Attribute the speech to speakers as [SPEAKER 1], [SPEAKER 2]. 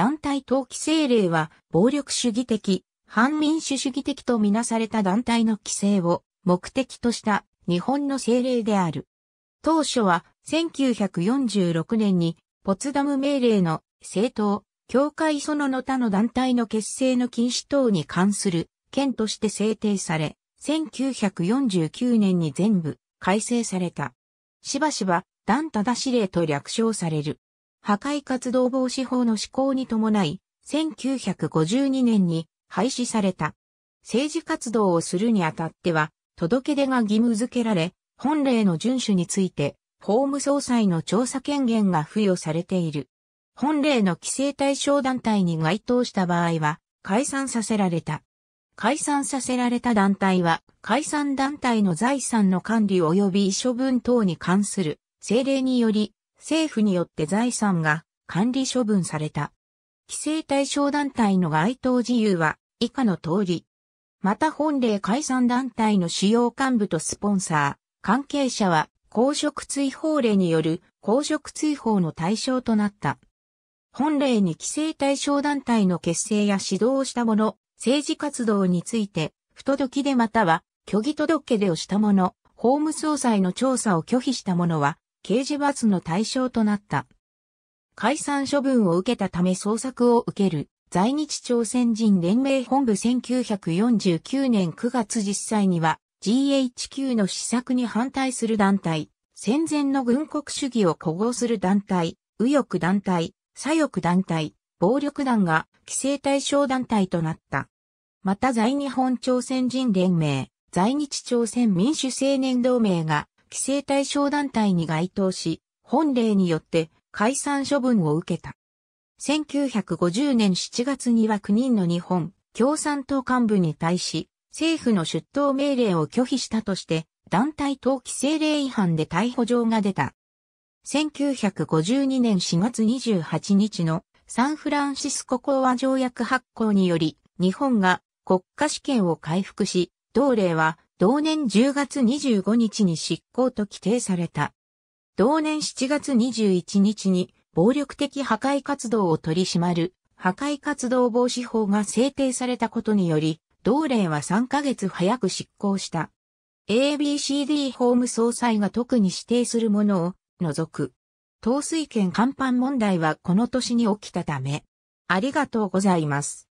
[SPEAKER 1] 団体登記制令は、暴力主義的、反民主主義的とみなされた団体の規制を目的とした日本の政令である。当初は1946年にポツダム命令の政党、教会そのの他の団体の結成の禁止等に関する県として制定され、1949年に全部改正された。しばしば、団ただ指令と略称される。破壊活動防止法の施行に伴い、1952年に廃止された。政治活動をするにあたっては、届け出が義務付けられ、本例の遵守について、法務総裁の調査権限が付与されている。本例の規制対象団体に該当した場合は、解散させられた。解散させられた団体は、解散団体の財産の管理及び処分等に関する政令により、政府によって財産が管理処分された。規制対象団体の該当自由は以下の通り。また本例解散団体の主要幹部とスポンサー、関係者は公職追放令による公職追放の対象となった。本例に規制対象団体の結成や指導をした者、政治活動について、不届きでまたは虚偽届け出をした者、法務総裁の調査を拒否した者は、刑事罰の対象となった。解散処分を受けたため捜索を受ける在日朝鮮人連盟本部1949年9月実際には GHQ の施策に反対する団体、戦前の軍国主義を保合する団体、右翼団体、左翼団体、暴力団が規制対象団体となった。また在日本朝鮮人連盟、在日朝鮮民主青年同盟が規制対象団体に該当し、本令によって解散処分を受けた。1950年7月には9人の日本共産党幹部に対し、政府の出頭命令を拒否したとして、団体等規制令違反で逮捕状が出た。1952年4月28日のサンフランシスコ講和条約発行により、日本が国家試験を回復し、同令は同年10月25日に執行と規定された。同年7月21日に暴力的破壊活動を取り締まる破壊活動防止法が制定されたことにより、同令は3ヶ月早く執行した。ABCD 法務総裁が特に指定するものを除く。陶水権乾板問題はこの年に起きたため。ありがとうございます。